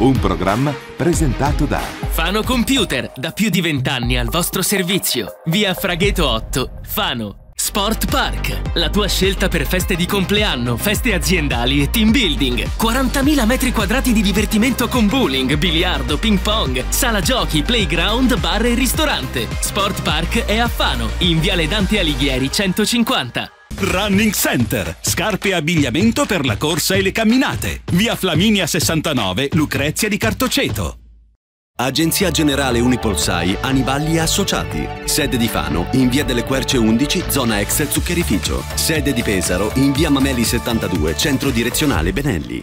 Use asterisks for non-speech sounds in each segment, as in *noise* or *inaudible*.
Un programma presentato da Fano Computer, da più di vent'anni al vostro servizio. Via Fragheto 8, Fano. Sport Park, la tua scelta per feste di compleanno, feste aziendali e team building. 40.000 metri quadrati di divertimento con bowling, biliardo, ping pong, sala giochi, playground, bar e ristorante. Sport Park è a Fano, in Viale Dante Alighieri 150. Running Center. Scarpe e abbigliamento per la corsa e le camminate. Via Flaminia 69, Lucrezia di Cartoceto. Agenzia Generale Unipolsai Aniballi Associati. Sede di Fano, in via delle Querce 11, zona ex zuccherificio. Sede di Pesaro, in via Mameli 72, centro direzionale Benelli.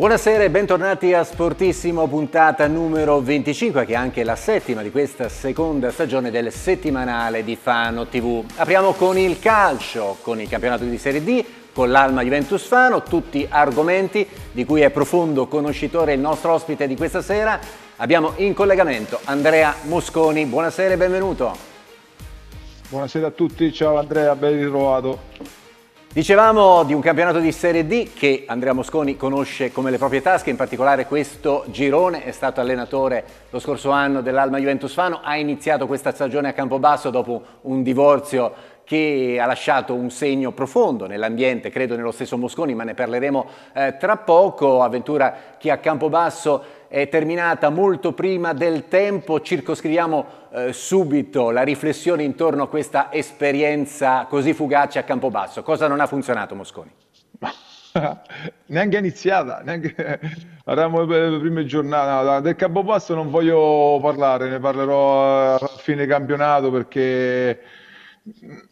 Buonasera e bentornati a Sportissimo, puntata numero 25, che è anche la settima di questa seconda stagione del settimanale di Fano TV. Apriamo con il calcio, con il campionato di Serie D, con l'Alma Juventus Fano, tutti argomenti di cui è profondo conoscitore il nostro ospite di questa sera. Abbiamo in collegamento Andrea Mosconi, buonasera e benvenuto. Buonasera a tutti, ciao Andrea, ben ritrovato. Dicevamo di un campionato di Serie D che Andrea Mosconi conosce come le proprie tasche, in particolare questo Girone è stato allenatore lo scorso anno dell'Alma Juventus Fano, ha iniziato questa stagione a Campobasso dopo un divorzio che ha lasciato un segno profondo nell'ambiente, credo nello stesso Mosconi, ma ne parleremo eh, tra poco. Avventura che a Campobasso è terminata molto prima del tempo, circoscriviamo eh, subito la riflessione intorno a questa esperienza così fugace a Campobasso. Cosa non ha funzionato Mosconi? *laughs* neanche iniziata, neanche... eravamo le prime giornate. Del Campobasso non voglio parlare, ne parlerò eh, a fine campionato perché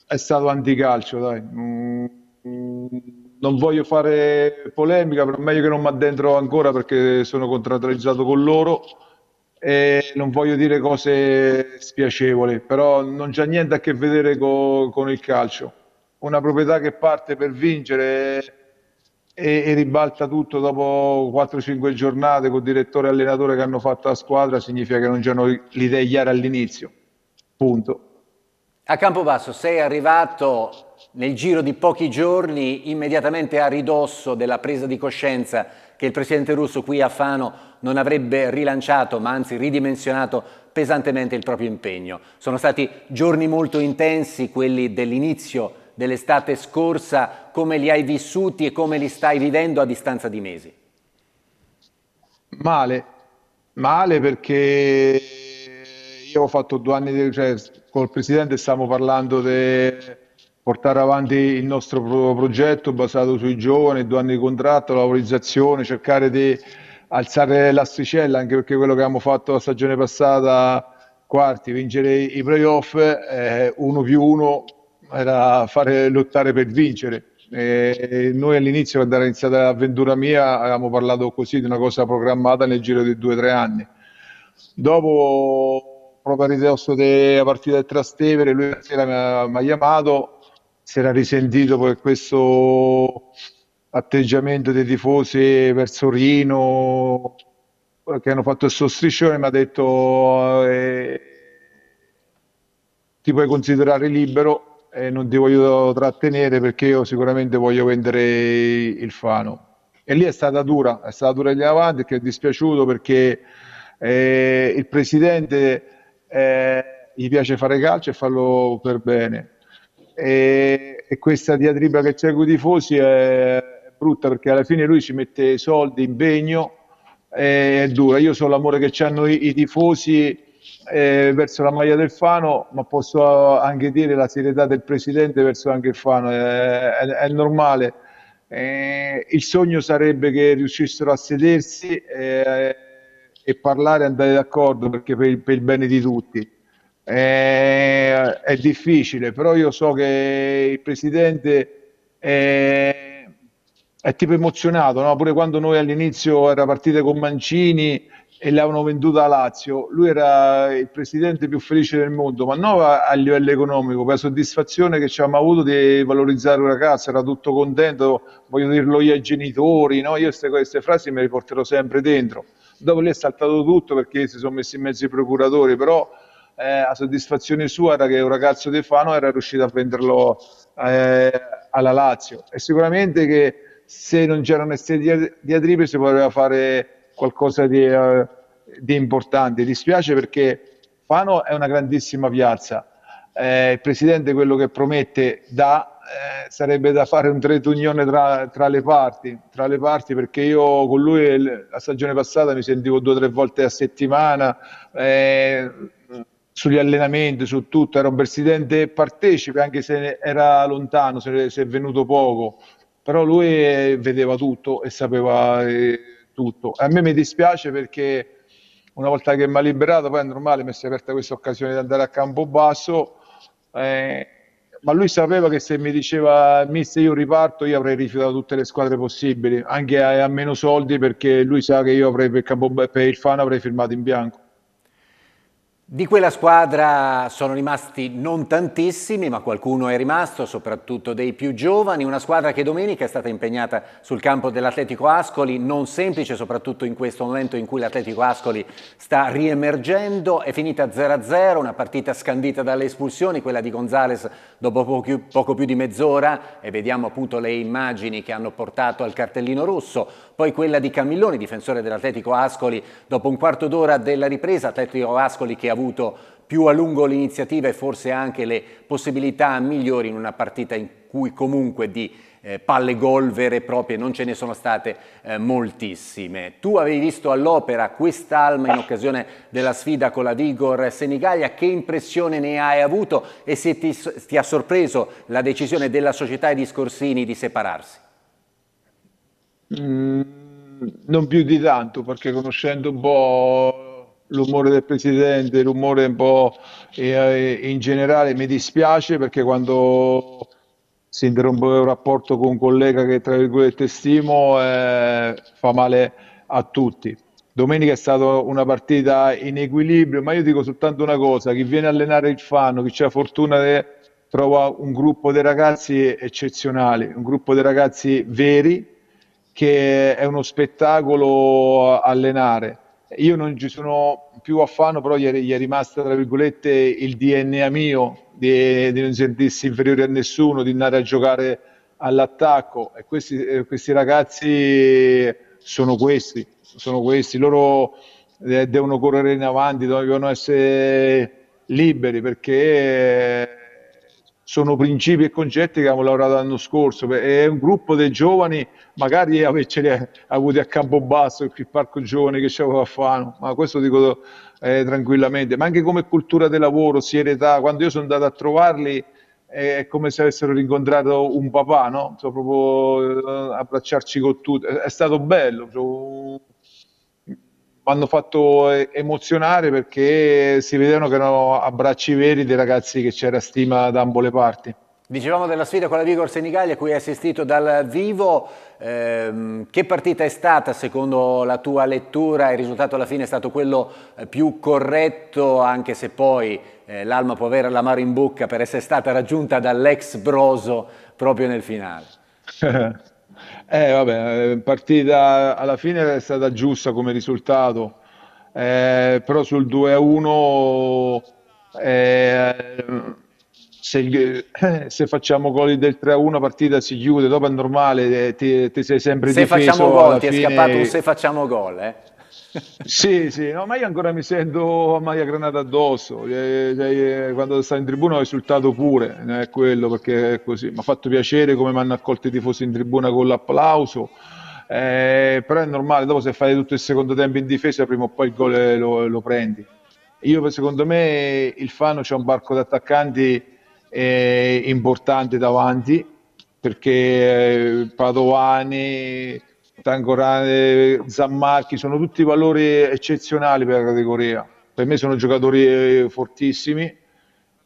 è stato anticalcio, dai. non voglio fare polemica, però meglio che non mi addentro ancora perché sono contrattualizzato con loro e non voglio dire cose spiacevoli, però non c'è niente a che vedere co- con il calcio. Una proprietà che parte per vincere e, e ribalta tutto dopo 4-5 giornate con direttore e allenatore che hanno fatto la squadra significa che non c'erano l'idea chiara all'inizio. Punto. A Campobasso sei arrivato nel giro di pochi giorni immediatamente a ridosso della presa di coscienza che il presidente russo qui a Fano non avrebbe rilanciato, ma anzi ridimensionato pesantemente il proprio impegno. Sono stati giorni molto intensi quelli dell'inizio dell'estate scorsa, come li hai vissuti e come li stai vivendo a distanza di mesi? Male, male perché io ho fatto due anni, di, cioè, col presidente stiamo parlando di portare avanti il nostro progetto basato sui giovani, due anni di contratto, la valorizzazione, cercare di alzare l'asticella, anche perché quello che abbiamo fatto la stagione passata, quarti, vincere i playoff, eh, uno più uno era fare, lottare per vincere. E noi all'inizio, quando era iniziata l'avventura mia, avevamo parlato così di una cosa programmata nel giro di due o tre anni. Dopo proprio a della partita del Trastevere, lui la sera mi ha, chiamato, si era risentito per questo atteggiamento dei tifosi verso Rino che hanno fatto il suo striscione mi ha detto eh, ti puoi considerare libero e non ti voglio trattenere perché io sicuramente voglio vendere il Fano e lì è stata dura, è stata dura gli avanti che è dispiaciuto perché eh, il presidente eh, gli piace fare calcio e farlo per bene. E, e questa diatriba che c'è con i tifosi è, è brutta perché alla fine lui ci mette soldi, impegno, eh, è dura. Io so l'amore che hanno i, i tifosi eh, verso la maglia del Fano, ma posso anche dire la serietà del presidente verso anche il Fano, è, è, è normale. Eh, il sogno sarebbe che riuscissero a sedersi. Eh, e parlare e andare d'accordo perché per il, per il bene di tutti. È, è, difficile, però io so che il presidente è, è tipo emozionato, no? pure quando noi all'inizio era partita con Mancini e l'avevano venduta a Lazio, lui era il presidente più felice del mondo, ma non a, a livello economico, per la soddisfazione che ci abbiamo avuto di valorizzare una casa era tutto contento, voglio dirlo io ai genitori, no? io queste, queste frasi me le porterò sempre dentro dopo lì è saltato tutto perché si sono messi in mezzo i procuratori, però eh, la soddisfazione sua era che un ragazzo di Fano era riuscito a venderlo eh, alla Lazio e sicuramente che se non c'erano queste diatribe si poteva fare qualcosa di, eh, di importante. Dispiace perché Fano è una grandissima piazza, eh, il presidente quello che promette dà eh, sarebbe da fare un trade unione tra, tra, le parti, tra le parti perché io con lui la stagione passata mi sentivo due o tre volte a settimana eh, sugli allenamenti, su tutto, era un presidente partecipe anche se era lontano, se, se è venuto poco, però lui eh, vedeva tutto e sapeva eh, tutto. A me mi dispiace perché una volta che mi ha liberato, poi è normale, mi si è aperta questa occasione di andare a Campobasso. Eh, ma lui sapeva che se mi diceva mister io riparto io avrei rifiutato tutte le squadre possibili anche a, a meno soldi perché lui sa che io avrei per, Campo, per il fan avrei firmato in bianco di quella squadra sono rimasti non tantissimi, ma qualcuno è rimasto, soprattutto dei più giovani. Una squadra che domenica è stata impegnata sul campo dell'Atletico Ascoli, non semplice, soprattutto in questo momento in cui l'Atletico Ascoli sta riemergendo. È finita 0-0, una partita scandita dalle espulsioni, quella di Gonzales dopo poco più di mezz'ora. E vediamo appunto le immagini che hanno portato al cartellino rosso poi quella di Camilloni, difensore dell'Atletico Ascoli, dopo un quarto d'ora della ripresa, Atletico Ascoli che ha avuto più a lungo l'iniziativa e forse anche le possibilità migliori in una partita in cui comunque di eh, palle gol vere e proprie non ce ne sono state eh, moltissime. Tu avevi visto all'opera quest'alma in occasione della sfida con la Vigor Senigallia, che impressione ne hai avuto e se ti, ti ha sorpreso la decisione della società e di Scorsini di separarsi? Mm, non più di tanto, perché conoscendo un po' l'umore del presidente, l'umore un po' in generale mi dispiace perché quando si interrompe un rapporto con un collega che tra virgolette stimo eh, fa male a tutti. Domenica è stata una partita in equilibrio, ma io dico soltanto una cosa, chi viene a allenare il Fanno, chi c'è la fortuna de, trova un gruppo di ragazzi eccezionali, un gruppo di ragazzi veri, che è uno spettacolo allenare. Io non ci sono più affanno, però gli è, gli è rimasto, tra virgolette, il DNA mio di, di, non sentirsi inferiore a nessuno, di andare a giocare all'attacco. E questi, questi ragazzi sono questi, sono questi. Loro eh, devono correre in avanti, devono essere liberi perché sono principi e concetti che abbiamo lavorato l'anno scorso. È un gruppo dei giovani, magari ce li averceli avuti a Campobasso, il parco giovane che c'aveva a Fano, ma questo dico eh, tranquillamente. Ma anche come cultura del lavoro, serietà, quando io sono andato a trovarli è come se avessero rincontrato un papà, no? Cioè, proprio eh, abbracciarci con tutti. È stato bello, proprio cioè, hanno fatto eh, emozionare perché si vedevano che erano abbracci veri dei ragazzi che c'era stima da ambo le parti. Dicevamo della sfida con la Vigor Senigallia, cui hai assistito dal vivo. Eh, che partita è stata secondo la tua lettura? Il risultato alla fine è stato quello eh, più corretto, anche se poi eh, l'Alma può avere la mano in bocca per essere stata raggiunta dall'ex Broso proprio nel finale. *laughs* Eh, vabbè, eh, partita alla fine è stata giusta come risultato, eh, però sul 2-1 eh, se, *coughs* se, facciamo gol del 3-1 partita si chiude, dopo è normale, eh, ti, ti sei sempre se difeso. Se facciamo gol, ti fine... è scappato un se facciamo gol, eh? sì, sì, no, ma io ancora mi sento a maglia granata addosso. Eh, cioè, quando stavo in tribuna ho risultato pure, è eh, quello perché è così. Mi ha fatto piacere come mi hanno accolto i tifosi in tribuna con l'applauso. Eh, però è normale, dopo se fai tutto il secondo tempo in difesa, prima o poi il gol eh, lo, lo prendi. Io secondo me il Fano c'è un barco d'attaccanti importante davanti perché Padovani Tangorane, Zammarchi, sono tutti valori eccezionali per la categoria. Per me sono giocatori eh, fortissimi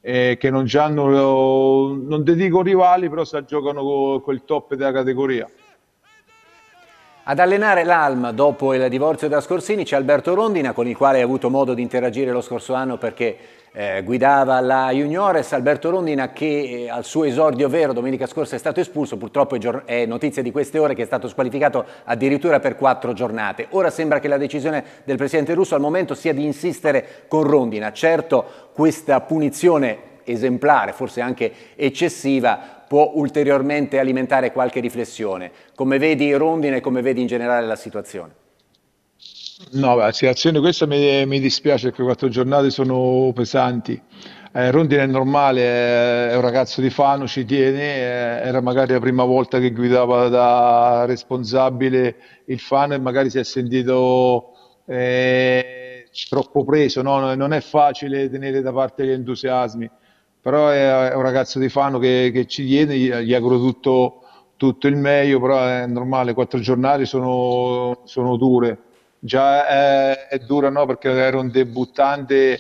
eh, che non hanno, non dedico rivali, però si giocano col top della categoria. Ad allenare l'Alma dopo il divorzio da Scorsini c'è Alberto Rondina con il quale ha avuto modo di interagire lo scorso anno perché eh, guidava la Juniores. Alberto Rondina che eh, al suo esordio vero domenica scorsa è stato espulso, purtroppo è, è, notizia di queste ore che è stato squalificato addirittura per quattro giornate. Ora sembra che la decisione del presidente russo al momento sia di insistere con Rondina. Certo questa punizione esemplare, forse anche eccessiva, può ulteriormente alimentare qualche riflessione. Come vedi Rondine e come vedi in generale la situazione? No, la situazione questa mi, mi dispiace perché quattro giornate sono pesanti. Eh, Rondine è normale, è un ragazzo di Fano, ci tiene, eh, era magari la prima volta che guidava da responsabile il Fano e magari si è sentito eh, troppo preso, no? non è facile tenere da parte gli entusiasmi però è, un ragazzo di Fano che, che ci tiene, gli, auguro tutto, tutto, il meglio, però è normale, quattro giornate sono, sono dure, già è, è, dura no? perché era un debuttante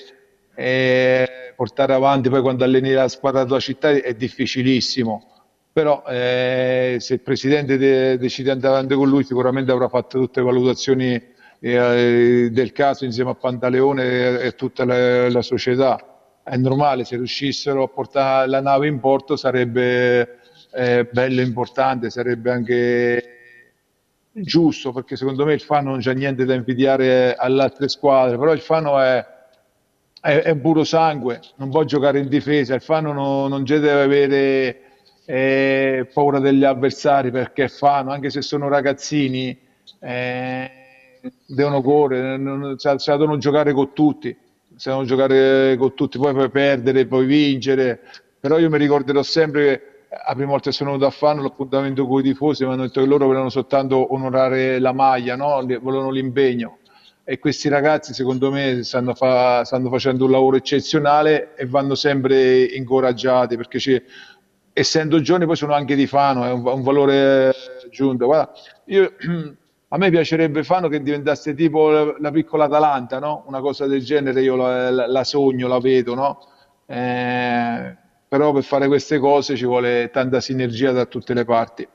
e portare avanti poi quando alleni la squadra della tua città è difficilissimo, però eh, se il presidente de, decide di andare avanti con lui sicuramente avrà fatto tutte le valutazioni eh, del caso insieme a Pantaleone e, e tutta la, la società è normale, se riuscissero a portare la nave in porto sarebbe eh, bello e importante, sarebbe anche giusto, perché secondo me il Fano non c'è niente da invidiare alle altre squadre, però il Fano è, è, è puro sangue, non può giocare in difesa, il Fano no, non deve avere eh, paura degli avversari perché Fano, anche se sono ragazzini, eh, devono correre, non, cioè, cioè, devono giocare con tutti se non giocare con tutti, poi puoi perdere, puoi vincere, però io mi ricorderò sempre che la prima volta che sono venuto a Fano l'appuntamento con i tifosi mi hanno detto che loro volevano soltanto onorare la maglia, no? volevano l'impegno e questi ragazzi secondo me stanno, fa, stanno, facendo un lavoro eccezionale e vanno sempre incoraggiati perché essendo giovani poi sono anche di Fano, è un, un valore aggiunto. Guarda, io *clears throat* a me piacerebbe Fano che diventasse tipo la, piccola Atalanta, no? Una cosa del genere io la, la, la sogno, la vedo, no? Eh, però per fare queste cose ci vuole tanta sinergia da tutte le parti.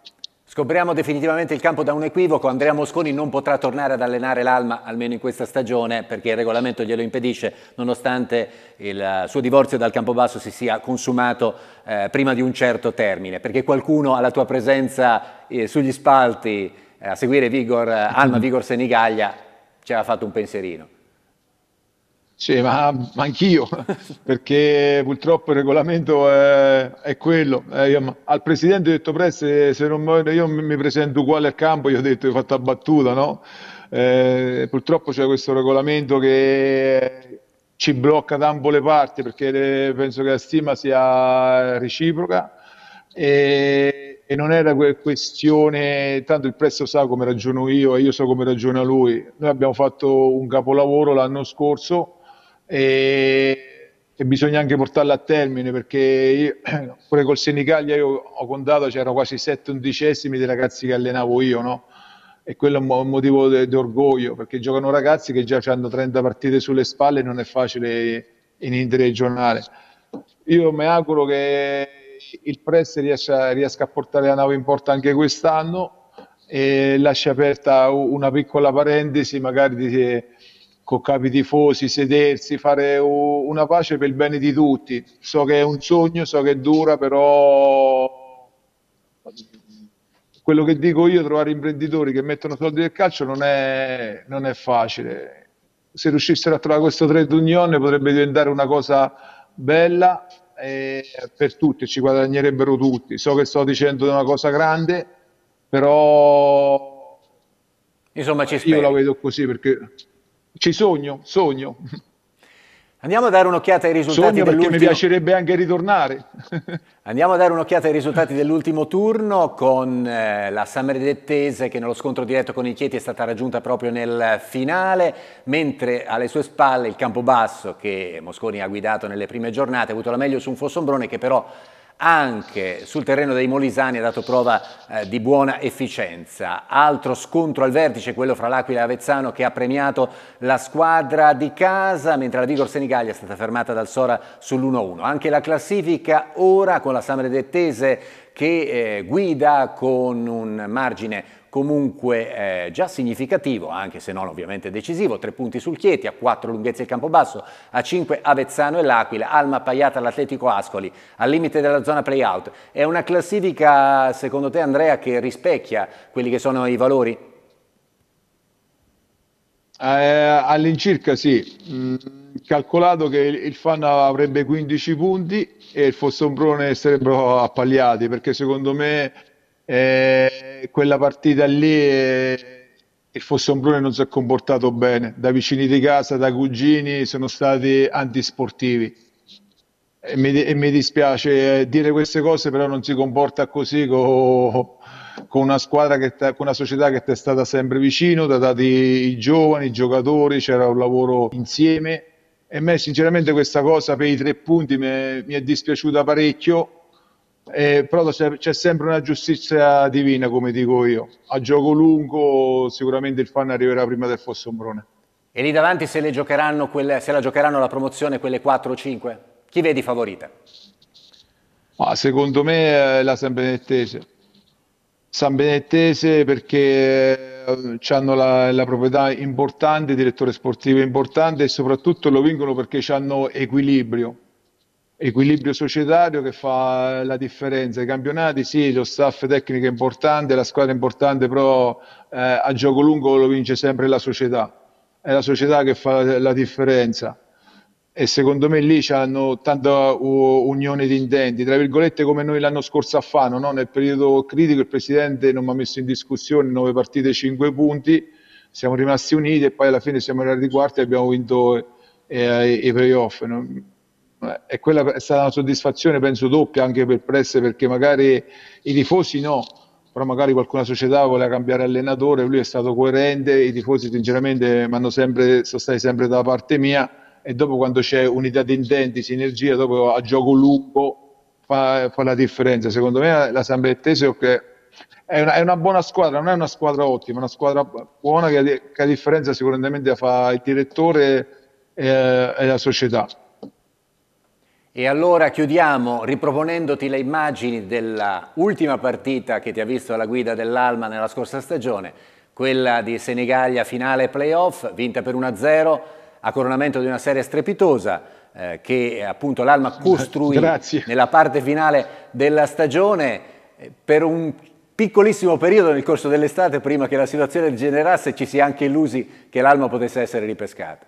Scopriamo definitivamente il campo da un equivoco, Andrea Mosconi non potrà tornare ad allenare l'Alma almeno in questa stagione perché il regolamento glielo impedisce nonostante il eh, suo divorzio dal Campobasso si sia consumato eh, prima di un certo termine perché qualcuno alla tua presenza eh, sugli spalti eh, a seguire Vigor, eh, Alma mm. Vigor Senigaglia ci aveva fatto un pensierino. Sì, ma, ma anch'io, *laughs* perché purtroppo il regolamento è, è quello. Eh, io, al presidente ho detto, Presse, eh, se non muoio, io mi presento uguale al campo, io ho detto, ho fatto la battuta, no? Eh, purtroppo c'è questo regolamento che ci blocca da ambo le parti, perché penso che la stima sia reciproca. E e non era questione, tanto il prezzo sa come ragiono io e io so come ragiona lui. Noi abbiamo fatto un capolavoro l'anno scorso e, e bisogna anche portarla a termine perché io, *clears throat* pure col Senigallia io ho contato c'erano quasi 7 undicesimi dei ragazzi che allenavo io, no? E quello è un motivo di orgoglio perché giocano ragazzi che già hanno 30 partite sulle spalle e non è facile in interregionale. Io mi auguro che il Press riesca, riesca a portare la nave in porta anche quest'anno e lascia aperta una piccola parentesi magari di, eh, con capi tifosi, sedersi, fare una pace per il bene di tutti. So che è un sogno, so che dura, però quello che dico io, trovare imprenditori che mettono soldi nel calcio non è, non è facile. Se riuscissero a trovare questo trade union potrebbe diventare una cosa bella eh, per tutti, ci guadagnerebbero tutti. So che sto dicendo una cosa grande, però Insomma, ci io la vedo così perché ci sogno, sogno. Andiamo a dare un'occhiata ai risultati Sogno perché mi piacerebbe anche ritornare. *laughs* Andiamo a dare un'occhiata ai risultati dell'ultimo turno con eh, la Samredettese che nello scontro diretto con il Chieti è stata raggiunta proprio nel finale, mentre alle sue spalle il Campobasso che Mosconi ha guidato nelle prime giornate ha avuto la meglio su un Fossombrone che però anche sul terreno dei Molisani ha dato prova eh, di buona efficienza. Altro scontro al vertice, quello fra l'Aquila e Avezzano che ha premiato la squadra di casa, mentre la Vigor Senigallia è stata fermata dal Sora sull'1-1. Anche la classifica ora con la Samere Dettese che eh, guida con un margine comunque eh, già significativo, anche se non ovviamente decisivo, tre punti sul Chieti, a quattro lunghezze il Campobasso, a cinque Avezzano e l'Aquila, Alma Paiata all'Atletico Ascoli, al limite della zona playout. È una classifica, secondo te Andrea, che rispecchia quelli che sono i valori? Eh, all'incirca sì, mm, calcolato che il, il fan avrebbe 15 punti e il Fossombrone sarebbero appagliati perché secondo me eh, quella partita lì eh, il Fossombrone non si è comportato bene, da vicini di casa, da cugini sono stati antisportivi. E mi, e mi dispiace eh, dire queste cose, però non si comporta così con con una squadra che con una società che ti è stata sempre vicino, ti ha dato i giovani, i giocatori, c'era un lavoro insieme. E a me sinceramente questa cosa per i tre punti mi è, mi è dispiaciuta parecchio eh, però c'è sempre una giustizia divina, come dico io. A gioco lungo sicuramente il fan arriverà prima del Fossombrone. E lì davanti se, quelle, se la giocheranno la promozione quelle 4 o 5? Chi vedi favorita? Ma secondo me è eh, la San Benettese. San Benettese perché eh, hanno la, la, proprietà importante, direttore sportivo importante e soprattutto lo vincono perché hanno equilibrio equilibrio societario che fa la differenza. I campionati sì, lo staff tecnico è importante, la squadra è importante, però eh, a gioco lungo lo vince sempre la società. È la società che fa la differenza. E secondo me lì hanno tanta unione di intenti, tra virgolette come noi l'anno scorso a Fano, no? nel periodo critico il Presidente non mi ha messo in discussione 9 partite 5 punti, siamo rimasti uniti e poi alla fine siamo arrivati quarti e abbiamo vinto eh, i playoff. No? e quella è stata una soddisfazione penso doppia anche per Press perché magari i tifosi no però magari qualcuna società voleva cambiare allenatore lui è stato coerente i tifosi sinceramente sempre, sono stati sempre dalla parte mia e dopo quando c'è unità di intenti, sinergia dopo a gioco lungo fa, fa la differenza secondo me la San Bettesio che è una, è una, buona squadra, non è una squadra ottima, è una squadra buona che, che a differenza sicuramente fa il direttore e, e la società. E allora chiudiamo riproponendoti le immagini dell'ultima partita che ti ha visto alla guida dell'Alma nella scorsa stagione, quella di Senigallia finale playoff, vinta per 1-0 a coronamento di una serie strepitosa eh, che appunto l'Alma costruì Grazie. nella parte finale della stagione eh, per un piccolissimo periodo nel corso dell'estate prima che la situazione degenerasse ci si è anche illusi che l'Alma potesse essere ripescata.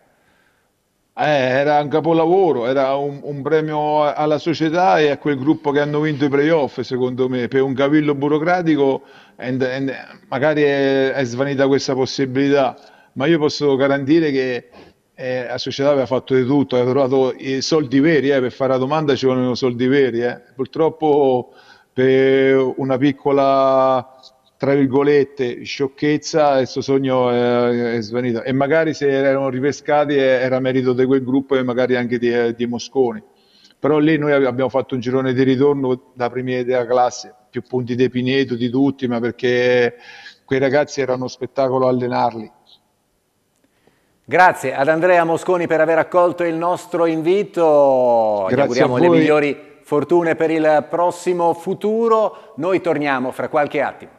Eh, era un capolavoro, era un, un, premio alla società e a quel gruppo che hanno vinto i playoff, secondo me, per un cavillo burocratico and, and, magari è, è, svanita questa possibilità, ma io posso garantire che eh, la società aveva fatto di tutto, aveva trovato i soldi veri, eh, per fare la domanda ci vogliono soldi veri, eh. purtroppo per una piccola tra virgolette, sciocchezza, il suo sogno è, eh, è svanito. E magari se erano ripescati eh, era merito di quel gruppo e magari anche di, eh, di Mosconi. Però lì noi abbiamo fatto un girone di ritorno da primi della classe, più punti di Pineto, di tutti, ma perché quei ragazzi erano uno spettacolo allenarli. Grazie ad Andrea Mosconi per aver accolto il nostro invito. Grazie Gli auguriamo le migliori fortune per il prossimo futuro. Noi torniamo fra qualche attimo.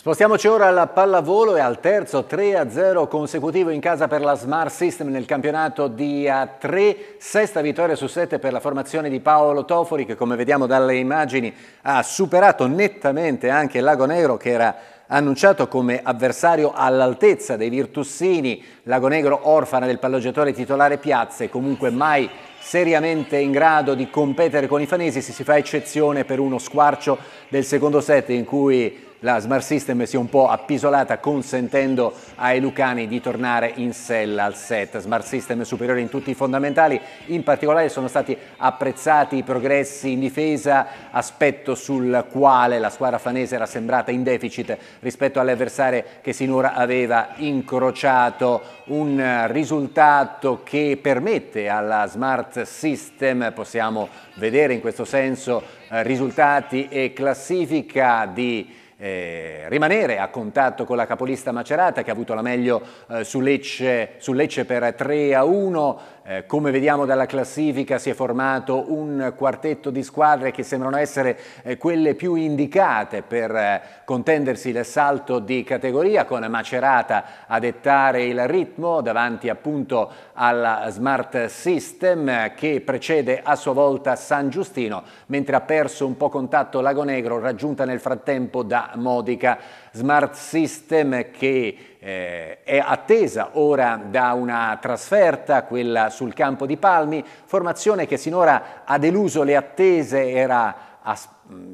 Spostiamoci ora alla pallavolo e al terzo 3-0 consecutivo in casa per la Smart System nel campionato di A3, sesta vittoria su sette per la formazione di Paolo Tofori che come vediamo dalle immagini ha superato nettamente anche Lago Negro che era annunciato come avversario all'altezza dei Virtussini, Lago Negro orfana del palloggiatore titolare Piazze, comunque mai seriamente in grado di competere con i fanesi, si, si fa eccezione per uno squarcio del secondo set in cui la Smart System si è un po' appisolata consentendo ai Lucani di tornare in sella al set. Smart System superiore in tutti i fondamentali, in particolare sono stati apprezzati i progressi in difesa, aspetto sul quale la squadra fanese era sembrata in deficit rispetto alle avversarie che sinora aveva incrociato. Un risultato che permette alla Smart System, possiamo vedere in questo senso, eh, risultati e classifica di eh, rimanere a contatto con la capolista Macerata che ha avuto la meglio eh, su, Lecce, su Lecce per 3 a 1 eh, come vediamo dalla classifica si è formato un quartetto di squadre che sembrano essere eh, quelle più indicate per eh, contendersi l'assalto di categoria con Macerata a dettare il ritmo davanti appunto alla Smart System eh, che precede a sua volta San Giustino mentre ha perso un po' contatto Lagonegro raggiunta nel frattempo da Modica smart system che eh, è attesa ora da una trasferta, quella sul campo di Palmi, formazione che sinora ha deluso le attese, era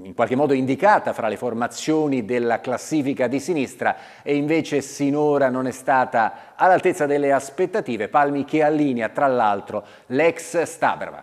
in qualche modo indicata fra le formazioni della classifica di sinistra e invece sinora non è stata all'altezza delle aspettative, Palmi che allinea tra l'altro l'ex Staberva.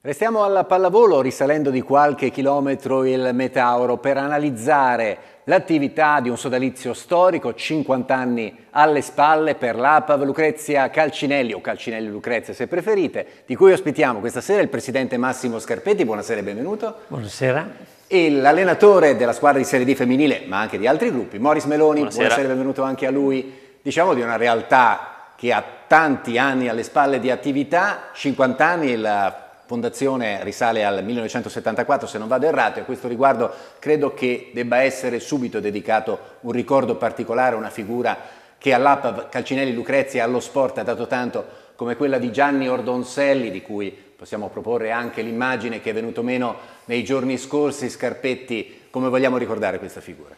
Restiamo alla pallavolo risalendo di qualche chilometro il Metauro per analizzare l'attività di un sodalizio storico, 50 anni alle spalle per l'APAV Lucrezia Calcinelli, o Calcinelli Lucrezia se preferite, di cui ospitiamo questa sera il presidente Massimo Scarpetti, buonasera e benvenuto. Buonasera. E l'allenatore della squadra di Serie D femminile, ma anche di altri gruppi, Moris Meloni, buonasera, buonasera e benvenuto anche a lui. Diciamo di una realtà che ha tanti anni alle spalle di attività, 50 anni la fondazione risale al 1974 se non vado errato e a questo riguardo credo che debba essere subito dedicato un ricordo particolare a una figura che all'APAV Calcinelli Lucrezia allo sport ha dato tanto come quella di Gianni Ordonselli di cui possiamo proporre anche l'immagine che è venuto meno nei giorni scorsi Scarpetti come vogliamo ricordare questa figura?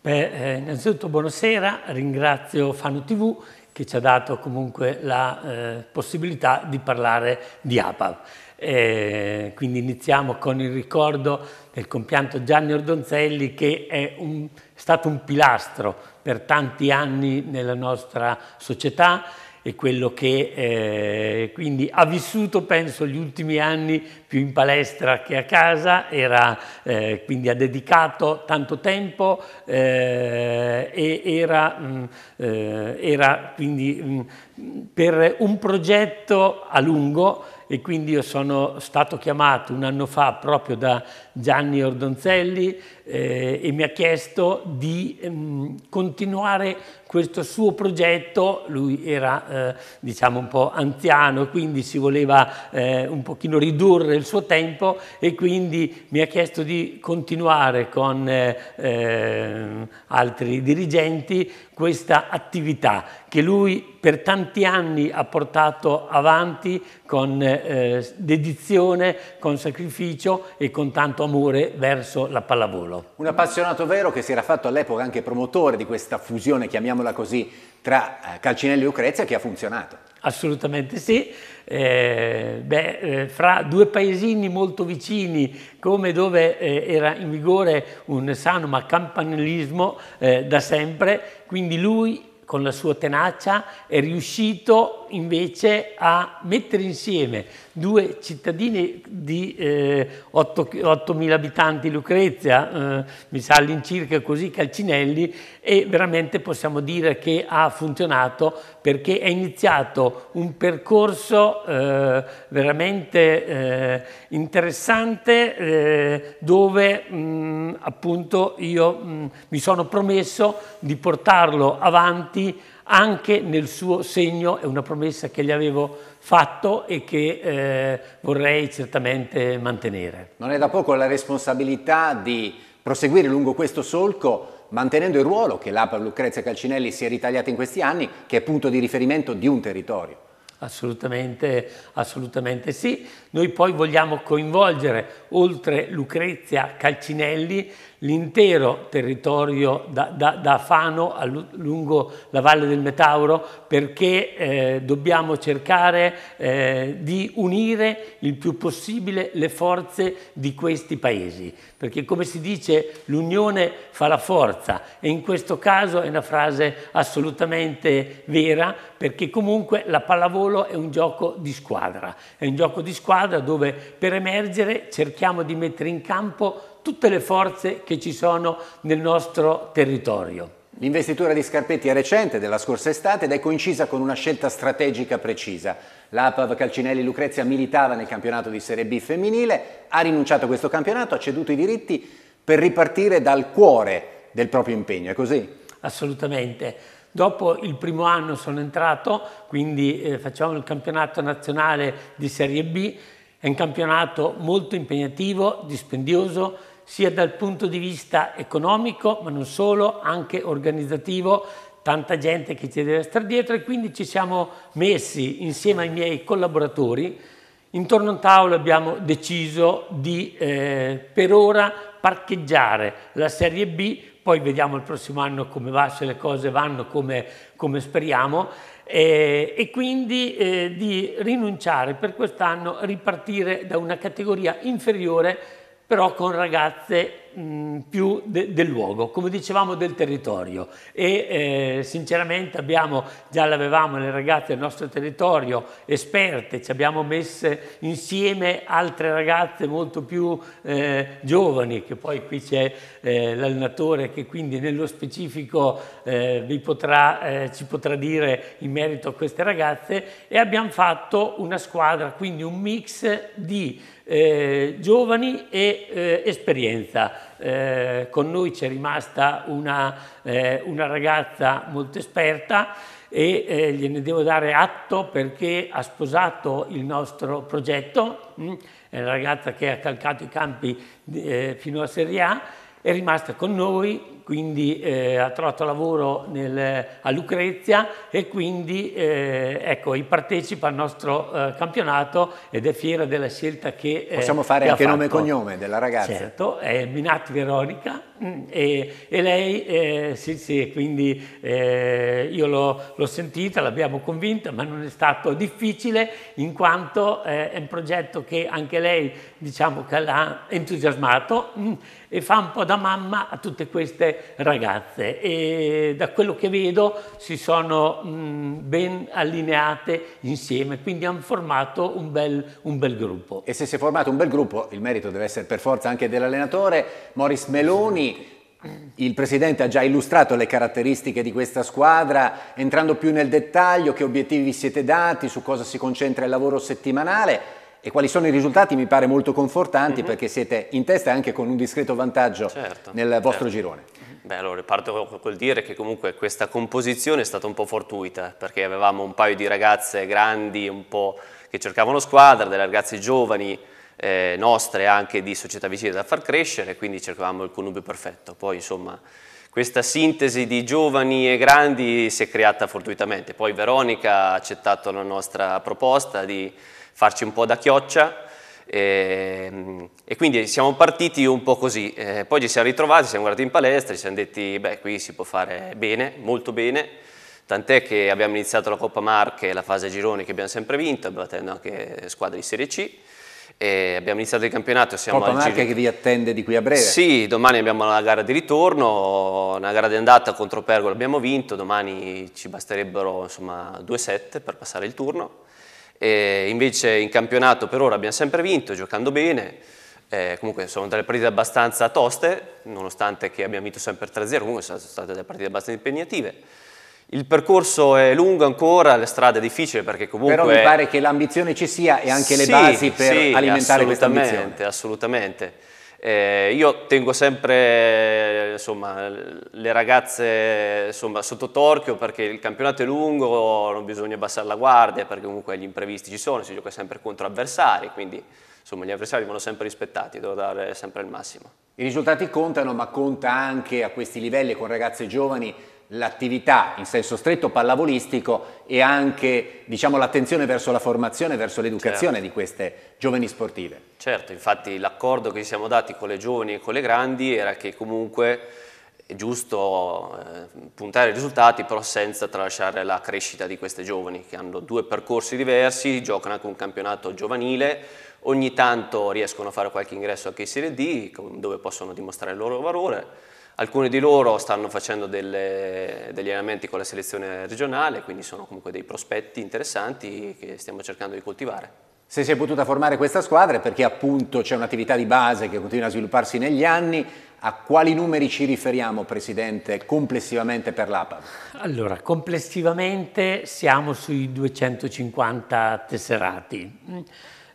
Beh, eh, innanzitutto buonasera, ringrazio Fano TV che ci ha dato comunque la eh, possibilità di parlare di APAV. Eh, quindi iniziamo con il ricordo del compianto Gianni Ordonzelli che è, un, è stato un pilastro per tanti anni nella nostra società e quello che eh, quindi ha vissuto, penso, gli ultimi anni più in palestra che a casa, era, eh, quindi ha dedicato tanto tempo eh, e era, mh, mm, eh, era quindi mh, mm, per un progetto a lungo e quindi io sono stato chiamato un anno fa proprio da Gianni Ordonzelli eh, e mi ha chiesto di mh, mm, continuare questo suo progetto, lui era eh, diciamo un po' anziano, quindi si voleva eh, un pochino ridurre il suo tempo e quindi mi ha chiesto di continuare con eh, ehm, altri dirigenti questa attività che lui per tanti anni ha portato avanti con eh, dedizione, con sacrificio e con tanto amore verso la pallavolo. Un appassionato vero che si era fatto all'epoca anche promotore di questa fusione, chiamiamola così, tra eh, Calcinelli e Lucrezia che ha funzionato. Assolutamente sì, eh, beh, eh, fra due paesini molto vicini, come dove eh, era in vigore un sano ma campanilismo eh, da sempre, quindi lui con la sua tenacia è riuscito invece a mettere insieme due cittadini di eh, 8.000 abitanti Lucrezia, eh, mi sa all'incirca così Calcinelli, e veramente possiamo dire che ha funzionato perché è iniziato un percorso eh, veramente eh, interessante eh, dove mh, mm, appunto io mh, mm, mi sono promesso di portarlo avanti anche nel suo segno è una promessa che gli avevo fatto e che eh, vorrei certamente mantenere. Non è da poco la responsabilità di proseguire lungo questo solco mantenendo il ruolo che l'APA Lucrezia Calcinelli si è ritagliata in questi anni, che è punto di riferimento di un territorio. Assolutamente, assolutamente sì. Noi poi vogliamo coinvolgere, oltre Lucrezia Calcinelli, l'intero territorio da, da, da, Fano a lungo la Valle del Metauro perché eh, dobbiamo cercare eh, di unire il più possibile le forze di questi paesi, perché come si dice l'unione fa la forza e in questo caso è una frase assolutamente vera perché comunque la pallavolo è un gioco di squadra, è un gioco di squadra dove per emergere cerchiamo di mettere in campo tutte le forze che ci sono nel nostro territorio. L'investitura di Scarpetti è recente, della scorsa estate, ed è coincisa con una scelta strategica precisa. L'APAV Calcinelli Lucrezia militava nel campionato di Serie B femminile, ha rinunciato a questo campionato, ha ceduto i diritti per ripartire dal cuore del proprio impegno, è così? Assolutamente. Dopo il primo anno sono entrato, quindi eh, facciamo il campionato nazionale di Serie B, è un campionato molto impegnativo, dispendioso, sia dal punto di vista economico, ma non solo, anche organizzativo, tanta gente che ci deve stare dietro e quindi ci siamo messi insieme ai miei collaboratori. Intorno a un tavolo abbiamo deciso di eh, per ora parcheggiare la Serie B, poi vediamo il prossimo anno come va, se le cose vanno come, come speriamo, eh, e quindi eh, di rinunciare per quest'anno, ripartire da una categoria inferiore però con ragazze mh, mm, più de del luogo, come dicevamo del territorio e eh, sinceramente abbiamo, già l'avevamo le ragazze del nostro territorio esperte, ci abbiamo messe insieme altre ragazze molto più eh, giovani che poi qui c'è eh, l'allenatore che quindi nello specifico eh, vi potrà, eh, ci potrà dire in merito a queste ragazze e abbiamo fatto una squadra, quindi un mix di eh, giovani e eh, esperienza. Eh, con noi c'è rimasta una, eh, una, ragazza molto esperta e eh, gliene devo dare atto perché ha sposato il nostro progetto, mh? Mm? è una ragazza che ha calcato i campi eh, fino a Serie A, è rimasta con noi quindi eh, ha trovato lavoro nel, a Lucrezia e quindi eh, ecco, partecipa al nostro eh, campionato ed è fiera della scelta che eh, Possiamo fare che anche nome e cognome della ragazza. Certo, è Minati Veronica e, e lei, eh, sì sì, quindi eh, io l'ho sentita, l'abbiamo convinta, ma non è stato difficile in quanto eh, è un progetto che anche lei diciamo che l'ha entusiasmato mh, mm, e fa un po' da mamma a tutte queste ragazze e da quello che vedo si sono mh, mm, ben allineate insieme, quindi hanno formato un bel, un bel gruppo. E se si è formato un bel gruppo, il merito deve essere per forza anche dell'allenatore, Moris Meloni, Maldini, il Presidente ha già illustrato le caratteristiche di questa squadra, entrando più nel dettaglio, che obiettivi vi siete dati, su cosa si concentra il lavoro settimanale e quali sono i risultati mi pare molto confortanti mm-hmm. perché siete in testa anche con un discreto vantaggio certo, nel certo. vostro certo. girone. Beh, allora parto col dire che comunque questa composizione è stata un po' fortuita perché avevamo un paio di ragazze grandi un po' che cercavano squadra, delle ragazze giovani eh, nostre anche di società vicine da far crescere, quindi cercavamo il connubio perfetto. Poi insomma questa sintesi di giovani e grandi si è creata fortuitamente. Poi Veronica ha accettato la nostra proposta di farci un po' da chioccia e, ehm, e quindi siamo partiti un po' così. Eh, poi ci siamo ritrovati, siamo guardati in palestra, ci siamo detti beh qui si può fare bene, molto bene, tant'è che abbiamo iniziato la Coppa Marche, la fase gironi che abbiamo sempre vinto, battendo anche squadre di Serie C e abbiamo iniziato il campionato, siamo Coppa Marche giro... che vi attende di qui a breve. Sì, domani abbiamo la gara di ritorno, una gara di andata contro Pergola abbiamo vinto, domani ci basterebbero insomma due set per passare il turno. E invece in campionato per ora abbiamo sempre vinto, giocando bene. Eh, comunque sono delle partite abbastanza toste, nonostante che abbiamo vinto sempre 3-0, comunque sono state delle partite abbastanza impegnative. Il percorso è lungo ancora, le strade difficili perché comunque... Però mi pare che l'ambizione ci sia e anche le basi per sì, alimentare questa ambizione. Assolutamente, eh, io tengo sempre insomma, le ragazze insomma, sotto torchio perché il campionato è lungo, non bisogna abbassare la guardia perché comunque gli imprevisti ci sono, si gioca sempre contro avversari, quindi insomma, gli avversari vanno sempre rispettati, devo dare sempre il massimo. I risultati contano, ma conta anche a questi livelli con ragazze giovani l'attività in senso stretto pallavolistico e anche diciamo, l'attenzione verso la formazione, verso l'educazione certo. di queste giovani sportive. Certo, infatti l'accordo che ci siamo dati con le giovani e con le grandi era che comunque è giusto eh, puntare ai risultati però senza tralasciare la crescita di queste giovani che hanno due percorsi diversi, giocano anche un campionato giovanile, ogni tanto riescono a fare qualche ingresso anche in Serie D dove possono dimostrare il loro valore Alcuni di loro stanno facendo delle, degli allenamenti con la selezione regionale, quindi sono comunque dei prospetti interessanti che stiamo cercando di coltivare. Se si è potuta formare questa squadra è perché appunto c'è un'attività di base che continua a svilupparsi negli anni. A quali numeri ci riferiamo, Presidente, complessivamente per l'APA? Allora, complessivamente siamo sui 250 tesserati. Mm.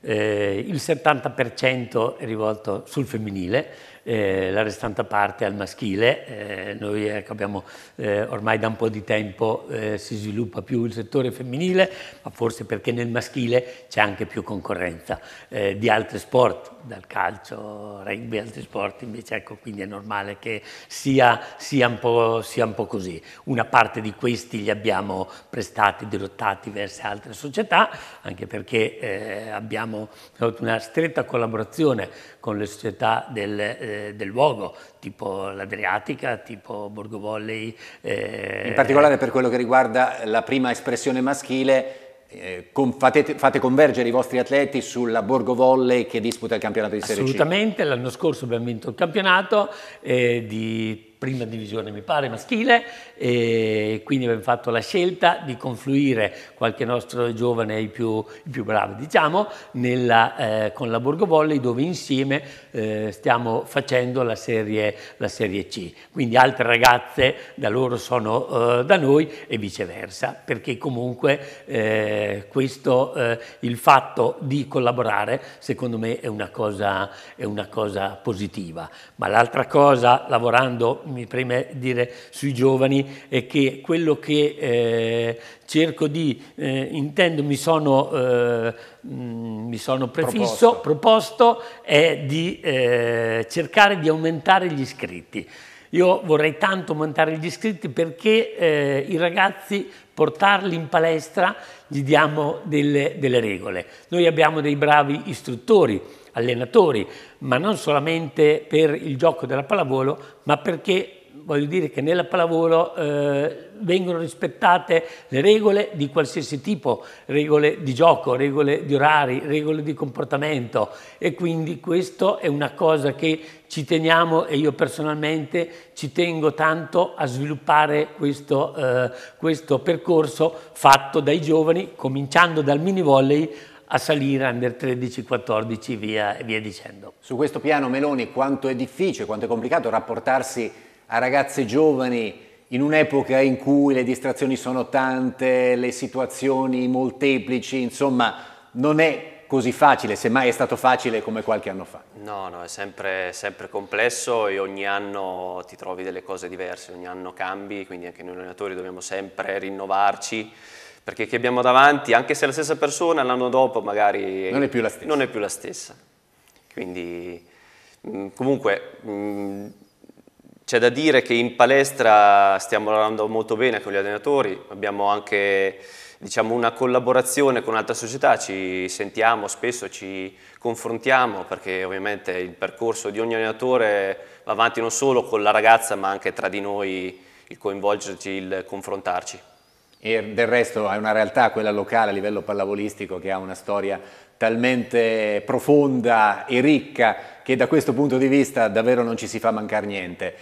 Eh, il 70% è rivolto sul femminile, eh, la restante parte al maschile. Eh, noi ecco, abbiamo, eh, ormai da un po' di tempo eh, si sviluppa più il settore femminile, ma forse perché nel maschile c'è anche più concorrenza eh, di altri sport, dal calcio, rugby, altri sport, invece ecco, quindi è normale che sia, sia, un sia, un po', così. Una parte di questi li abbiamo prestati, dirottati verso altre società, anche perché eh, abbiamo una stretta collaborazione con le società del, eh, del luogo, tipo l'Adriatica, tipo Borgo Volley. Eh, In particolare per quello che riguarda la prima espressione maschile, eh, con, fate, fate, convergere i vostri atleti sulla Borgo Volley che disputa il campionato di Serie C. Assolutamente, l'anno scorso abbiamo vinto il campionato eh, di prima divisione mi pare maschile e quindi abbiamo fatto la scelta di confluire qualche nostro giovane, i più, più bravi diciamo, nella, eh, con la Borgo Volley dove insieme eh, stiamo facendo la serie, la serie, C. Quindi altre ragazze da loro sono eh, da noi e viceversa, perché comunque eh, questo, eh, il fatto di collaborare secondo me è una cosa, è una cosa positiva. Ma l'altra cosa, lavorando, mi preme dire sui giovani, è che quello che eh, cerco di, eh, intendo, mi sono, eh, mm, mi sono prefisso, proposto, proposto è di eh, cercare di aumentare gli iscritti. Io vorrei tanto aumentare gli iscritti perché eh, i ragazzi portarli in palestra gli diamo delle, delle, regole. Noi abbiamo dei bravi istruttori, allenatori, ma non solamente per il gioco della pallavolo, ma perché voglio dire che nella pallavolo eh, vengono rispettate le regole di qualsiasi tipo, regole di gioco, regole di orari, regole di comportamento e quindi questo è una cosa che ci teniamo e io personalmente ci tengo tanto a sviluppare questo, eh, questo percorso fatto dai giovani, cominciando dal mini volley a salire under 13, 14 via, e via dicendo. Su questo piano Meloni quanto è difficile, quanto è complicato rapportarsi a ragazze giovani in un'epoca in cui le distrazioni sono tante, le situazioni molteplici, insomma non è così facile, semmai è stato facile come qualche anno fa. No, no, è sempre, sempre, complesso e ogni anno ti trovi delle cose diverse, ogni anno cambi, quindi anche noi allenatori dobbiamo sempre rinnovarci perché chi abbiamo davanti, anche se è la stessa persona, l'anno dopo magari non è più la stessa. Più la stessa. Quindi mm, comunque mm, c'è da dire che in palestra stiamo lavorando molto bene con gli allenatori, abbiamo anche diciamo, una collaborazione con altre società, ci sentiamo spesso, ci confrontiamo perché ovviamente il percorso di ogni allenatore va avanti non solo con la ragazza ma anche tra di noi il coinvolgerci, il confrontarci. E del resto è una realtà, quella locale a livello pallavolistico, che ha una storia talmente profonda e ricca che da questo punto di vista davvero non ci si fa mancare niente.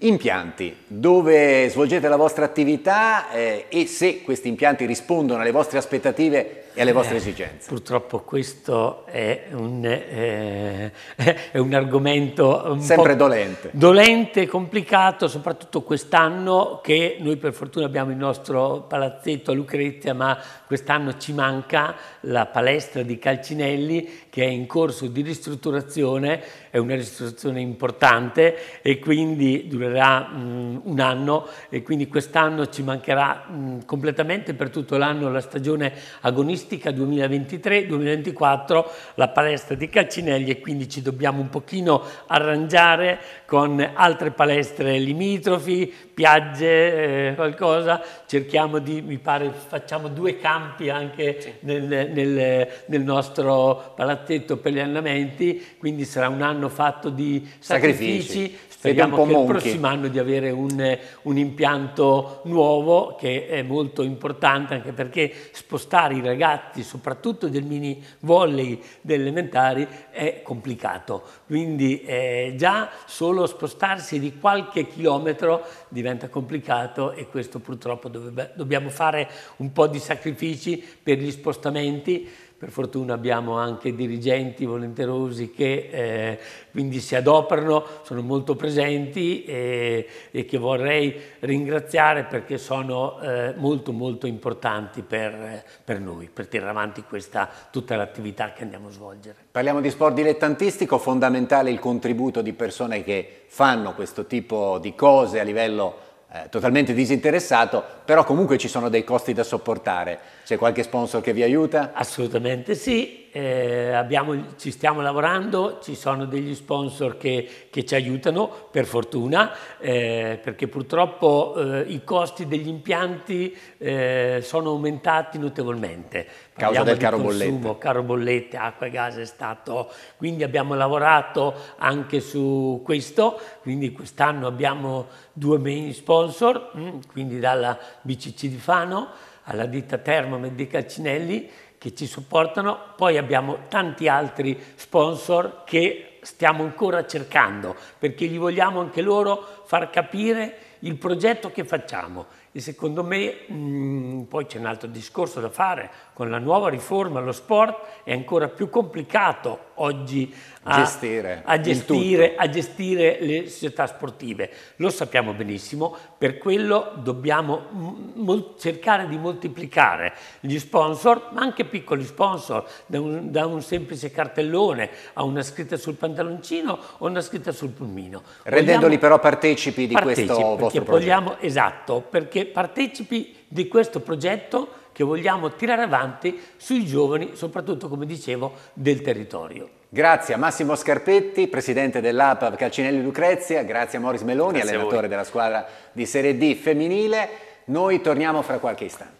Impianti, dove svolgete la vostra attività eh, e se questi impianti rispondono alle vostre aspettative e alle vostre eh, esigenze. Purtroppo questo è un, eh, *laughs* è un argomento un sempre dolente. Dolente, complicato, soprattutto quest'anno che noi per fortuna abbiamo il nostro palazzetto a Lucrezia, ma quest'anno ci manca la palestra di Calcinelli che è in corso di ristrutturazione, è una ristrutturazione importante e quindi durerà mh, mm, un anno e quindi quest'anno ci mancherà mh, mm, completamente per tutto l'anno la stagione agonistica agonistica 2023-2024 la palestra di Calcinelli e quindi ci dobbiamo un pochino arrangiare con altre palestre limitrofi, piagge, eh, qualcosa, cerchiamo di, mi pare, facciamo due campi anche sì. nel, nel, nel, nostro palazzetto per gli allenamenti, quindi sarà un anno fatto di sacrifici, sacrifici Speriamo un po che il prossimo anno di avere un, un, impianto nuovo che è molto importante anche perché spostare i ragazzi, soprattutto del mini volley delle elementari, è complicato. Quindi eh, già solo spostarsi di qualche chilometro diventa complicato e questo purtroppo dovrebbe, dobbiamo fare un po' di sacrifici per gli spostamenti per fortuna abbiamo anche dirigenti volenterosi che eh, quindi si adoperano, sono molto presenti e, e che vorrei ringraziare perché sono eh, molto molto importanti per, per, noi, per tirare avanti questa, tutta l'attività che andiamo a svolgere. Parliamo di sport dilettantistico, fondamentale il contributo di persone che fanno questo tipo di cose a livello eh, totalmente disinteressato, però comunque ci sono dei costi da sopportare. C'è qualche sponsor che vi aiuta? Assolutamente sì, eh, abbiamo, ci stiamo lavorando, ci sono degli sponsor che, che ci aiutano, per fortuna, eh, perché purtroppo eh, i costi degli impianti eh, sono aumentati notevolmente. Causa del caro consumo, Caro bollette, acqua e gas è stato... Quindi abbiamo lavorato anche su questo, quindi quest'anno abbiamo due main sponsor, mm, quindi dalla BCC di Fano, alla ditta Termome di Calcinelli che ci supportano, poi abbiamo tanti altri sponsor che stiamo ancora cercando perché gli vogliamo anche loro far capire il progetto che facciamo e secondo me mh, mm, poi c'è un altro discorso da fare, con la nuova riforma lo sport è ancora più complicato oggi a gestire, a gestire, a gestire le società sportive. Lo sappiamo benissimo, per quello dobbiamo cercare di moltiplicare gli sponsor, ma anche piccoli sponsor, da un, da un semplice cartellone a una scritta sul pantaloncino o una scritta sul pulmino. Rendendoli vogliamo, però partecipi di partecipi, questo vostro progetto. esatto, perché partecipi di questo progetto che vogliamo tirare avanti sui giovani, soprattutto come dicevo, del territorio. Grazie a Massimo Scarpetti, presidente dell'APAV Calcinelli Lucrezia, grazie a Moris Meloni, grazie allenatore della squadra di Serie D femminile. Noi torniamo fra qualche istante.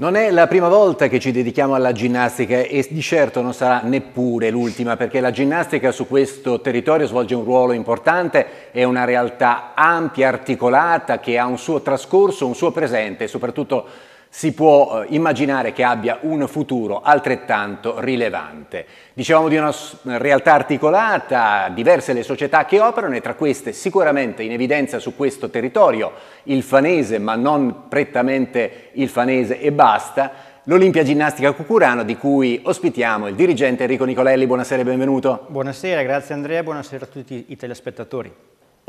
Non è la prima volta che ci dedichiamo alla ginnastica e di certo non sarà neppure l'ultima perché la ginnastica su questo territorio svolge un ruolo importante, è una realtà ampia, articolata, che ha un suo trascorso, un suo presente e soprattutto si può eh, immaginare che abbia un futuro altrettanto rilevante. Dicevamo di una realtà articolata, diverse le società che operano e tra queste sicuramente in evidenza su questo territorio il fanese, ma non prettamente il fanese e basta, l'Olimpia Ginnastica Cucurano di cui ospitiamo il dirigente Enrico Nicolelli. Buonasera e benvenuto. Buonasera, grazie Andrea, buonasera a tutti i telespettatori.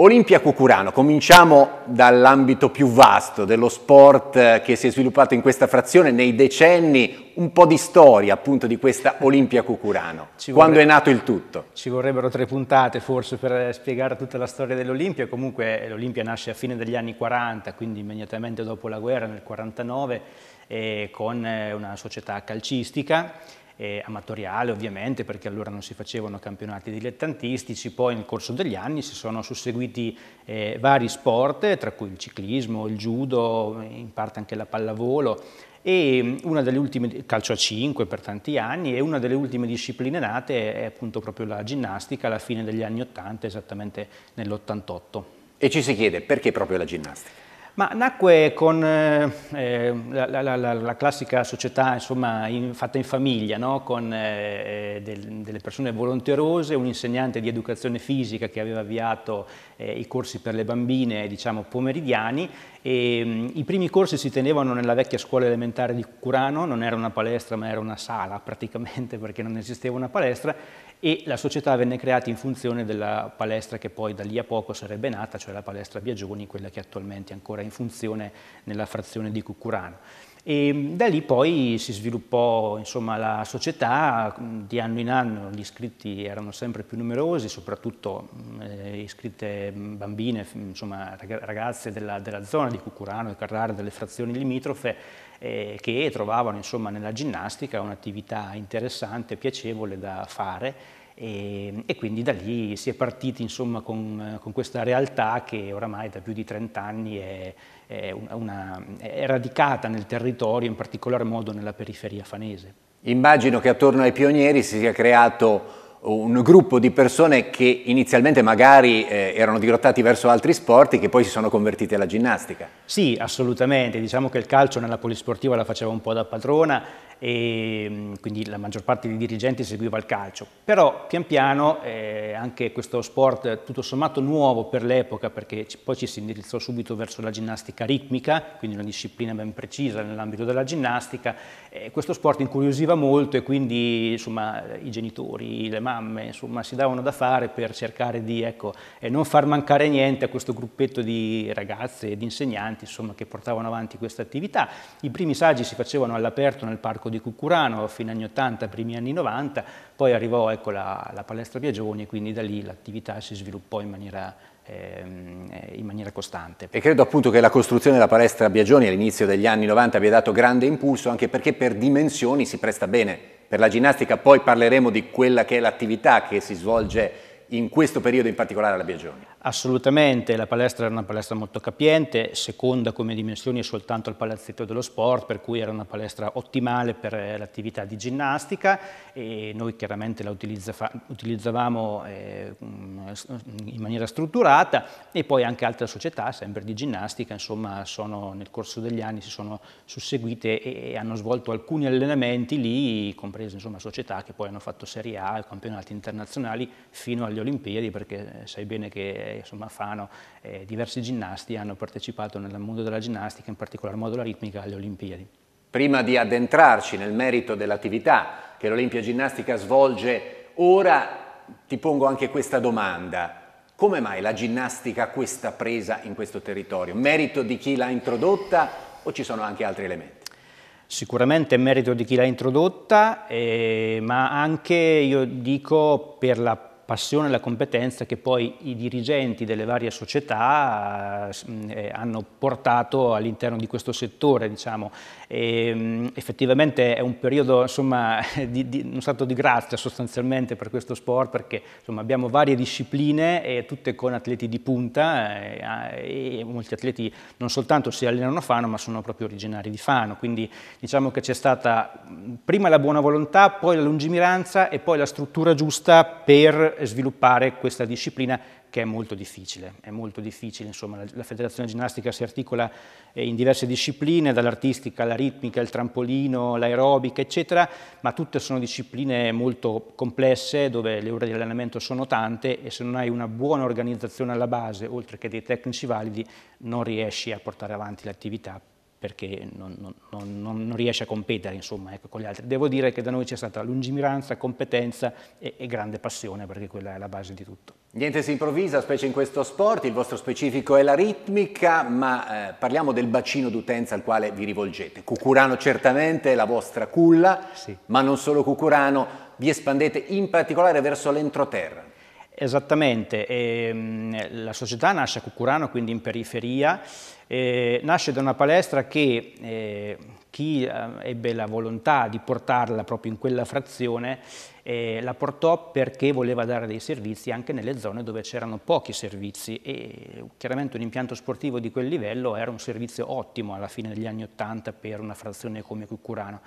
Olimpia Cucurano, cominciamo dall'ambito più vasto dello sport eh, che si è sviluppato in questa frazione nei decenni, un po' di storia appunto di questa Olimpia Cucurano. Vorrebbe, *laughs* Quando è nato il tutto? Ci vorrebbero tre puntate forse per spiegare tutta la storia dell'Olimpia, comunque eh, l'Olimpia nasce a fine degli anni 40, quindi immediatamente dopo la guerra nel 49, eh, con una società calcistica eh, amatoriale ovviamente perché allora non si facevano campionati dilettantistici, poi nel corso degli anni si sono susseguiti eh, vari sport, tra cui il ciclismo, il judo, in parte anche la pallavolo e mm, una delle ultime, calcio a 5 per tanti anni, e una delle ultime discipline nate è appunto proprio la ginnastica alla fine degli anni 80, esattamente nell'88. E ci si chiede perché proprio la ginnastica? Ma nacque con eh, eh, la, la, la, la, classica società insomma, in, fatta in famiglia, no? con eh, eh, del, delle persone volonterose, un insegnante di educazione fisica che aveva avviato eh, i corsi per le bambine diciamo, pomeridiani. E, mh, mm, I primi corsi si tenevano nella vecchia scuola elementare di Curano, non era una palestra ma era una sala praticamente *laughs* perché non esisteva una palestra e la società venne creata in funzione della palestra che poi da lì a poco sarebbe nata, cioè la palestra Biagioni, quella che attualmente è ancora in funzione nella frazione di Cucurano. E da lì poi si sviluppò insomma, la società, di anno in anno gli iscritti erano sempre più numerosi, soprattutto eh, iscritte bambine, insomma, ragazze della, della, zona di Cucurano e Carrara, delle frazioni limitrofe, eh, che trovavano insomma, nella ginnastica un'attività interessante, piacevole da fare e, ehm, e, quindi da lì si è partiti insomma, con, con, questa realtà che oramai da più di 30 anni è, è, una, è radicata nel territorio, in particolar modo nella periferia fanese. Immagino che attorno ai pionieri si sia creato un gruppo di persone che inizialmente magari eh, erano dirottati verso altri sport che poi si sono convertiti alla ginnastica. Sì, assolutamente, diciamo che il calcio nella polisportiva la faceva un po' da padrona e quindi la maggior parte dei dirigenti seguiva il calcio. Però pian piano eh, anche questo sport tutto sommato nuovo per l'epoca perché poi ci si indirizzò subito verso la ginnastica ritmica, quindi una disciplina ben precisa nell'ambito della ginnastica, eh, questo sport incuriosiva molto e quindi insomma, i genitori, le mamme insomma, si davano da fare per cercare di ecco, eh, non far mancare niente a questo gruppetto di ragazze e di insegnanti insomma, che portavano avanti questa attività. I primi saggi si facevano all'aperto nel parco Parco di Cuccurano fine anni 80, primi anni 90, poi arrivò ecco, la, la, palestra Biagioni e quindi da lì l'attività si sviluppò in maniera, ehm, eh, in maniera costante. E credo appunto che la costruzione della palestra Biagioni all'inizio degli anni 90 abbia dato grande impulso anche perché per dimensioni si presta bene per la ginnastica, poi parleremo di quella che è l'attività che si svolge in questo periodo in particolare alla Biagioni. Assolutamente, la palestra era una palestra molto capiente, seconda come dimensioni soltanto al palazzetto dello sport, per cui era una palestra ottimale per eh, l'attività di ginnastica e noi chiaramente la utilizzavamo eh, mm, mm, in maniera strutturata e poi anche altre società, sempre di ginnastica, insomma sono, nel corso degli anni si sono susseguite e hanno svolto alcuni allenamenti lì, comprese insomma, società che poi hanno fatto Serie A, campionati internazionali fino alle Olimpiadi, perché eh, sai bene che insomma, Fano e eh, diversi ginnasti hanno partecipato nel mondo della ginnastica, in particolar modo la ritmica, alle Olimpiadi. Prima di addentrarci nel merito dell'attività che l'Olimpia Ginnastica svolge ora, ti pongo anche questa domanda. Come mai la ginnastica ha questa presa in questo territorio? Merito di chi l'ha introdotta o ci sono anche altri elementi? Sicuramente merito di chi l'ha introdotta, eh, ma anche, io dico, per la passione e la competenza che poi i dirigenti delle varie società eh, eh hanno portato all'interno di questo settore. Diciamo. E, ehm, effettivamente è un periodo, insomma, *laughs* di, di, uno stato di grazia sostanzialmente per questo sport perché insomma, abbiamo varie discipline e tutte con atleti di punta eh, e, e molti atleti non soltanto si allenano a Fano ma sono proprio originari di Fano. Quindi diciamo che c'è stata prima la buona volontà, poi la lungimiranza e poi la struttura giusta per sviluppare questa disciplina che è molto difficile. È molto difficile insomma, la federazione ginnastica si articola eh, in diverse discipline, dall'artistica alla ritmica, il trampolino, l'aerobica, eccetera, ma tutte sono discipline molto complesse dove le ore di allenamento sono tante e se non hai una buona organizzazione alla base, oltre che dei tecnici validi, non riesci a portare avanti l'attività perché non, non, non, non riesce a competere insomma, ecco, con gli altri. Devo dire che da noi c'è stata lungimiranza, competenza e, e grande passione, perché quella è la base di tutto. Niente si improvvisa, specie in questo sport, il vostro specifico è la ritmica, ma eh, parliamo del bacino d'utenza al quale vi rivolgete. Cucurano certamente è la vostra culla, sì. ma non solo Cucurano, vi espandete in particolare verso l'entroterra. Esattamente, e, ehm, la società nasce a Cucurano, quindi in periferia, e, eh, nasce da una palestra che eh, chi eh, ebbe la volontà di portarla proprio in quella frazione eh, la portò perché voleva dare dei servizi anche nelle zone dove c'erano pochi servizi e chiaramente un impianto sportivo di quel livello era un servizio ottimo alla fine degli anni Ottanta per una frazione come Cucurano.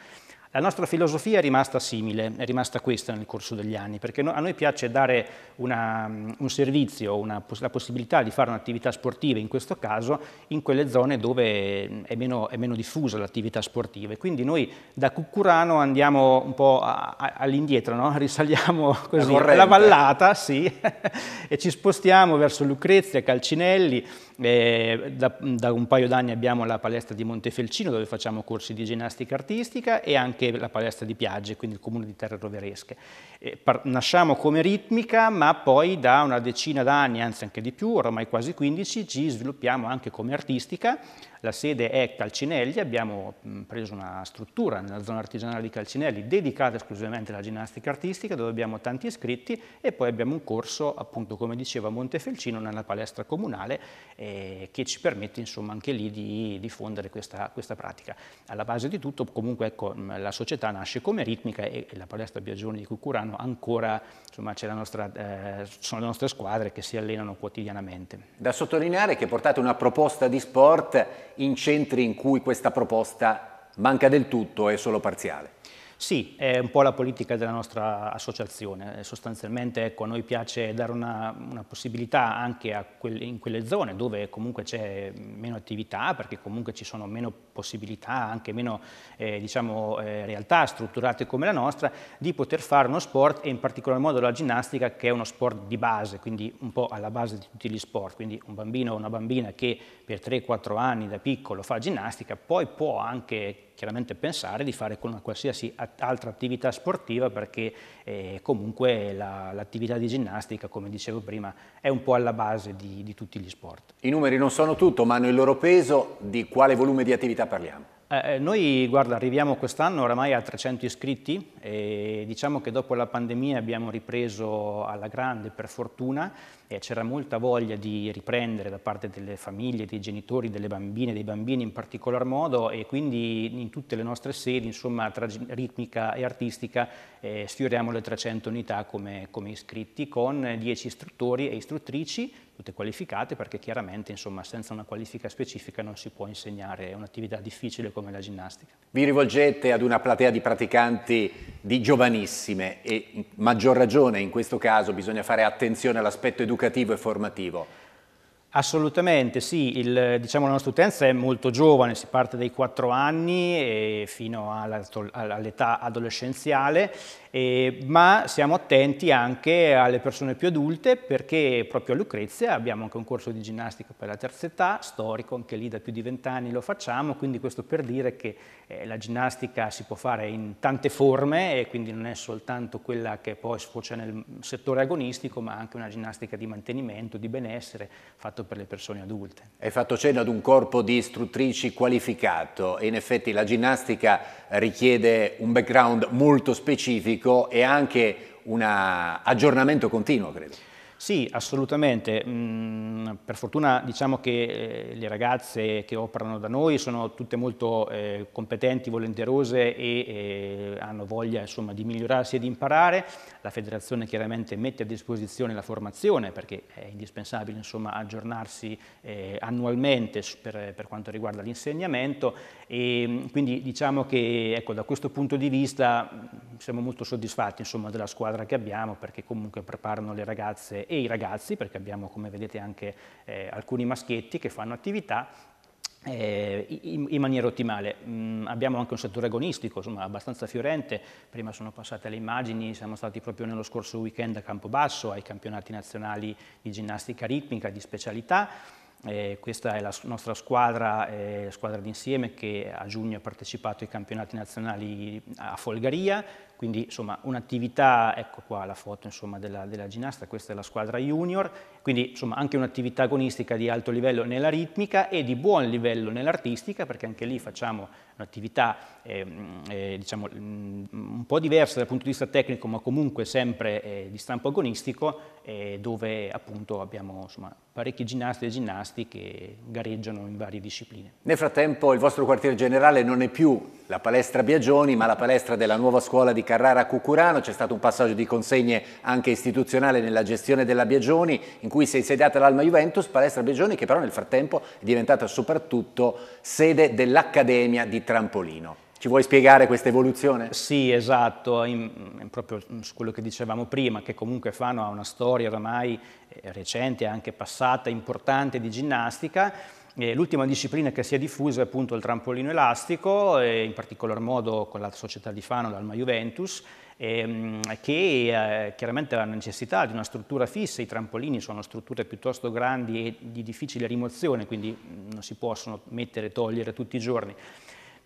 La nostra filosofia è rimasta simile, è rimasta questa nel corso degli anni, perché a noi piace dare una, un servizio, una, la possibilità di fare un'attività sportiva, in questo caso, in quelle zone dove mm, è meno, è meno diffusa l'attività sportiva. E quindi noi da Cuccurano andiamo un po' all'indietro, no? *laughs* risaliamo così, la, la vallata sì, *laughs* e ci spostiamo verso Lucrezia, Calcinelli, eh, da, da, un paio d'anni abbiamo la palestra di Montefelcino dove facciamo corsi di ginnastica artistica e anche la palestra di Piagge, quindi il comune di Terre Roveresche. Eh, nasciamo come ritmica ma poi da una decina d'anni, anzi anche di più, oramai quasi 15, ci sviluppiamo anche come artistica la sede è Calcinelli, abbiamo preso una struttura nella zona artigianale di Calcinelli dedicata esclusivamente alla ginnastica artistica dove abbiamo tanti iscritti e poi abbiamo un corso appunto come diceva a Montefelcino nella palestra comunale eh, che ci permette insomma anche lì di diffondere questa, questa pratica. Alla base di tutto comunque ecco, la società nasce come ritmica e, e la palestra Biagioni di Cucurano ancora insomma nostra, eh, sono le nostre squadre che si allenano quotidianamente. Da sottolineare che portate una proposta di sport in centri in cui questa proposta manca del tutto e è solo parziale. Sì, è un po' la politica della nostra associazione, sostanzialmente ecco, a noi piace dare una, una possibilità anche quelle, in quelle zone dove comunque c'è meno attività, perché comunque ci sono meno possibilità, anche meno eh, diciamo, eh, realtà strutturate come la nostra, di poter fare uno sport e in particolar modo la ginnastica che è uno sport di base, quindi un po' alla base di tutti gli sport, quindi un bambino o una bambina che per 3-4 anni da piccolo fa ginnastica, poi può anche chiaramente pensare di fare con una qualsiasi altra attività sportiva perché eh, comunque l'attività la, di ginnastica, come dicevo prima, è un po' alla base di, di tutti gli sport. I numeri non sono tutto, ma hanno il loro peso, di quale volume di attività parliamo? Eh, eh, noi, guarda, arriviamo quest'anno oramai a 300 iscritti e diciamo che dopo la pandemia abbiamo ripreso alla grande, per fortuna, e c'era molta voglia di riprendere da parte delle famiglie, dei genitori, delle bambine, dei bambini in particolar modo e quindi in tutte le nostre sedi, insomma, tra ritmica e artistica, eh, sfioriamo le 300 unità come, come iscritti con 10 istruttori e istruttrici tutte qualificate perché chiaramente insomma, senza una qualifica specifica non si può insegnare un'attività difficile come la ginnastica. Vi rivolgete ad una platea di praticanti di giovanissime e maggior ragione in questo caso bisogna fare attenzione all'aspetto educativo e formativo. Assolutamente sì, Il, diciamo, la nostra utenza è molto giovane, si parte dai 4 anni fino all'età adolescenziale, eh, ma siamo attenti anche alle persone più adulte perché proprio a Lucrezia abbiamo anche un corso di ginnastica per la terza età, storico, anche lì da più di 20 anni lo facciamo, quindi questo per dire che eh, la ginnastica si può fare in tante forme e quindi non è soltanto quella che poi sfocia nel settore agonistico, ma anche una ginnastica di mantenimento, di benessere, fatto fatto per le persone adulte. Hai fatto cenno ad un corpo di istruttrici qualificato e in effetti la ginnastica richiede un background molto specifico e anche un aggiornamento continuo, credo. Sì, assolutamente. Mm, per fortuna diciamo che eh, le ragazze che operano da noi sono tutte molto eh, competenti, volenterose e eh, hanno voglia insomma, di migliorarsi e di imparare. La federazione chiaramente mette a disposizione la formazione perché è indispensabile insomma, aggiornarsi annualmente per quanto riguarda l'insegnamento e quindi diciamo che ecco, da questo punto di vista mm, siamo molto soddisfatti insomma, della squadra che abbiamo perché comunque preparano le ragazze e i ragazzi perché abbiamo come vedete anche eh, alcuni maschietti che fanno attività eh, in, maniera ottimale. Mm, abbiamo anche un settore agonistico insomma, abbastanza fiorente, prima sono passate le immagini, siamo stati proprio nello scorso weekend a Campobasso ai campionati nazionali di ginnastica ritmica di specialità eh, questa è la nostra squadra, eh, squadra d'insieme che a giugno ha partecipato ai campionati nazionali a Folgaria, quindi insomma un'attività, ecco qua la foto insomma, della, della, ginnasta, questa è la squadra junior, quindi insomma anche un'attività agonistica di alto livello nella ritmica e di buon livello nell'artistica, perché anche lì facciamo un'attività eh, eh, diciamo, mm, un po' diversa dal punto di vista tecnico, ma comunque sempre eh, di stampo agonistico, eh, dove appunto abbiamo insomma, parecchi ginnasti e ginnasti che gareggiano in varie discipline. Nel frattempo il vostro quartier generale non è più la palestra Biagioni, ma la palestra della nuova scuola di Catania Carrara Cucurano, c'è stato un passaggio di consegne anche istituzionale nella gestione della Biagioni in cui si è insediata l'Alma Juventus, palestra Biagioni che però nel frattempo è diventata soprattutto sede dell'Accademia di Trampolino. Ci vuoi spiegare questa evoluzione? Sì, esatto, in, in proprio su quello che dicevamo prima, che comunque Fano ha una storia oramai eh, recente, anche passata, importante di ginnastica, eh, l'ultima disciplina che si è diffusa è appunto il trampolino elastico, eh, in particolar modo con la società di Fano, l'Alma Juventus, ehm, che eh, chiaramente ha necessità di una struttura fissa, i trampolini sono strutture piuttosto grandi e di difficile rimozione, quindi mm, non si possono mettere e togliere tutti i giorni.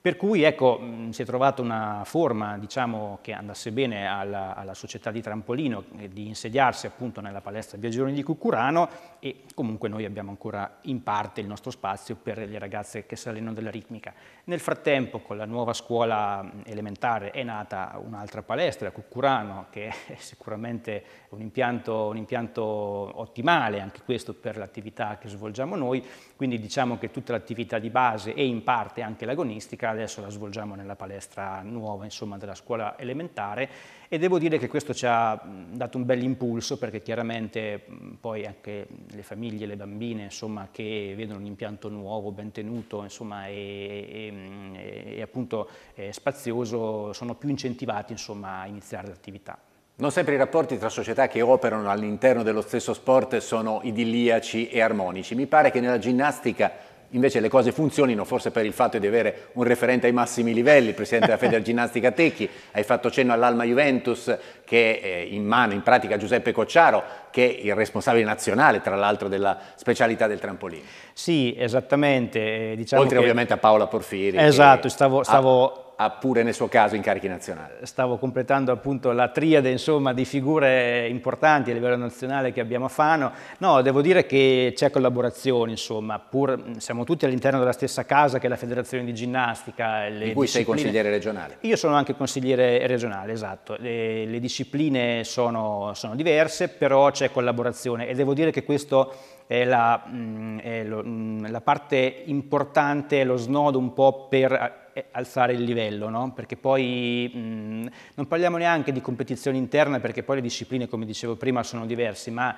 Per cui ecco, mm, si è trovata una forma diciamo, che andasse bene alla, alla, società di Trampolino eh, di insediarsi appunto nella palestra Viaggioni di Cucurano e comunque noi abbiamo ancora in parte il nostro spazio per le ragazze che si allenano della ritmica. Nel frattempo con la nuova scuola mm, elementare è nata un'altra palestra, Cucurano, che è *laughs* sicuramente un impianto, un impianto ottimale anche questo per l'attività che svolgiamo noi, quindi diciamo che tutta l'attività di base e in parte anche l'agonistica pratica adesso la svolgiamo nella palestra nuova insomma, della scuola elementare e devo dire che questo ci ha dato un bel impulso perché chiaramente poi anche le famiglie, le bambine insomma, che vedono un impianto nuovo, ben tenuto insomma, e, e, e appunto spazioso sono più incentivati insomma, a iniziare l'attività. Non sempre i rapporti tra società che operano all'interno dello stesso sport sono idilliaci e armonici. Mi pare che nella ginnastica invece le cose funzionino, forse per il fatto di avere un referente ai massimi livelli, il presidente della Ginnastica Tecchi, hai fatto cenno all'Alma Juventus che è eh, in mano in pratica Giuseppe Cocciaro, che è il responsabile nazionale tra l'altro della specialità del trampolino. Sì, esattamente. Eh, diciamo Oltre che... ovviamente a Paola Porfiri. Esatto, stavo, stavo ha pure nel suo caso incarichi nazionali. Stavo completando appunto la triade insomma, di figure importanti a livello nazionale che abbiamo a Fano. No, devo dire che c'è collaborazione, insomma, pur, siamo tutti all'interno della stessa casa che è la Federazione di Ginnastica. Le di cui discipline... sei consigliere regionale. Io sono anche consigliere regionale, esatto. Le, le discipline sono, sono diverse, però c'è collaborazione e devo dire che questo è la, mm, è lo, mm, la parte importante, lo snodo un po' per eh, eh, alzare il livello, no? perché poi mh, mm, non parliamo neanche di competizione interna, perché poi le discipline, come dicevo prima, sono diverse, ma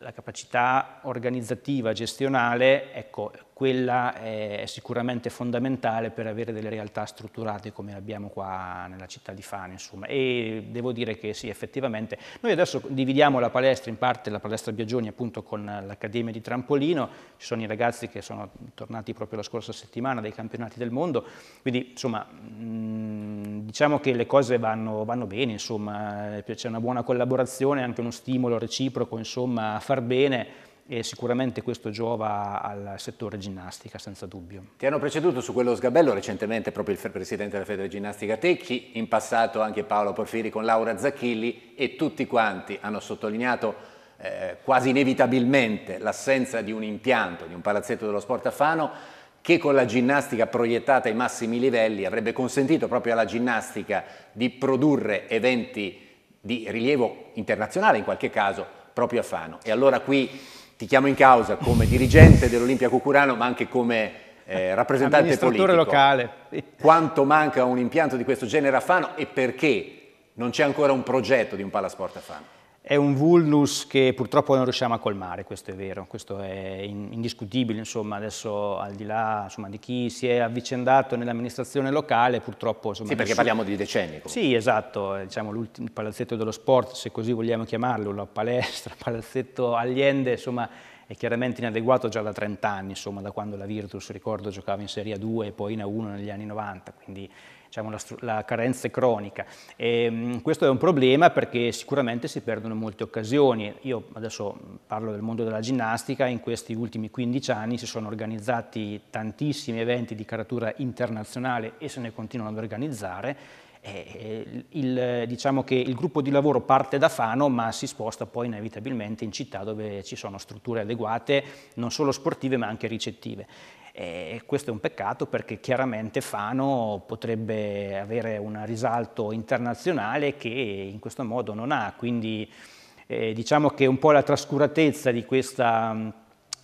la capacità organizzativa, gestionale, ecco, quella è sicuramente fondamentale per avere delle realtà strutturate come abbiamo qua nella città di Fano, insomma. E devo dire che sì, effettivamente, noi adesso dividiamo la palestra in parte, la palestra Biagioni appunto con l'Accademia di Trampolino, ci sono i ragazzi che sono tornati proprio la scorsa settimana dai campionati del mondo, quindi insomma mm, diciamo che le cose vanno, vanno bene, insomma, eh, c'è una buona collaborazione, anche uno stimolo reciproco, insomma, a far bene, e sicuramente questo giova al settore ginnastica senza dubbio. Ti hanno preceduto su quello sgabello recentemente proprio il presidente della Federe Ginnastica Tecchi, in passato anche Paolo Porfiri con Laura Zacchilli e tutti quanti hanno sottolineato eh, quasi inevitabilmente l'assenza di un impianto, di un palazzetto dello sport a Fano che con la ginnastica proiettata ai massimi livelli avrebbe consentito proprio alla ginnastica di produrre eventi di rilievo internazionale in qualche caso proprio a Fano. E allora qui ti chiamo in causa come dirigente dell'Olimpia Cucurano, ma anche come eh, rappresentante politico. locale. Quanto manca un impianto di questo genere a Fano e perché non c'è ancora un progetto di un palasport a Fano? è un vulnus che purtroppo non riusciamo a colmare, questo è vero, questo è indiscutibile, insomma, adesso al di là insomma, di chi si è avvicendato nell'amministrazione locale, purtroppo... Insomma, sì, perché nessuno... parliamo di decenni. Comunque. Sì, esatto, eh, diciamo il palazzetto dello sport, se così vogliamo chiamarlo, la palestra, il *laughs* palazzetto Allende, insomma, è chiaramente inadeguato già da 30 anni, insomma, da quando la Virtus, ricordo, giocava in Serie A2 e poi in A1 negli anni 90, quindi diciamo, la, la carenza è cronica. E, ehm, questo è un problema perché sicuramente si perdono molte occasioni. Io adesso parlo del mondo della ginnastica, in questi ultimi 15 anni si sono organizzati tantissimi eventi di caratura internazionale e se ne continuano ad organizzare il, diciamo che il gruppo di lavoro parte da Fano ma si sposta poi inevitabilmente in città dove ci sono strutture adeguate non solo sportive ma anche ricettive. E questo è un peccato perché chiaramente Fano potrebbe avere un risalto internazionale che in questo modo non ha, quindi eh, diciamo che un po' la trascuratezza di questa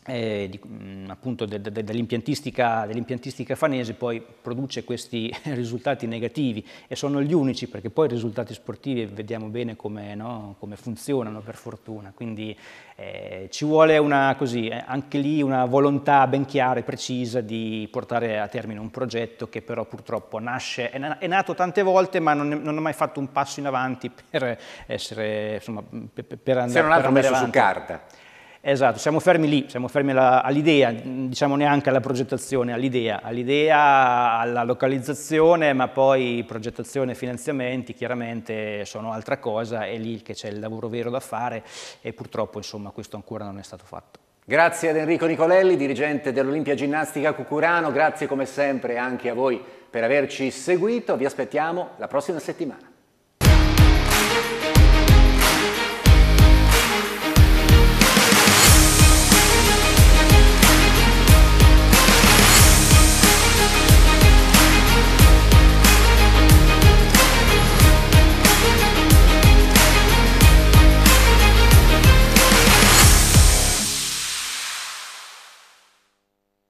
eh, di, mm, appunto de, de, dell'impiantistica, dell fanese poi produce questi *laughs* risultati negativi e sono gli unici perché poi i risultati sportivi vediamo bene come, no, come funzionano per fortuna, quindi eh, ci vuole una, così, eh, anche lì una volontà ben chiara e precisa di portare a termine un progetto che però purtroppo nasce, è, è nato tante volte ma non, non, ha mai fatto un passo in avanti per essere, insomma, per, per andare, Se non altro per messo avanti. su carta. Esatto, siamo fermi lì, siamo fermi all'idea, diciamo neanche alla progettazione, all'idea, all'idea, alla localizzazione, ma poi progettazione e finanziamenti chiaramente sono altra cosa, è lì che c'è il lavoro vero da fare e purtroppo insomma questo ancora non è stato fatto. Grazie ad Enrico Nicolelli, dirigente dell'Olimpia Ginnastica Cucurano, grazie come sempre anche a voi per averci seguito, vi aspettiamo la prossima settimana.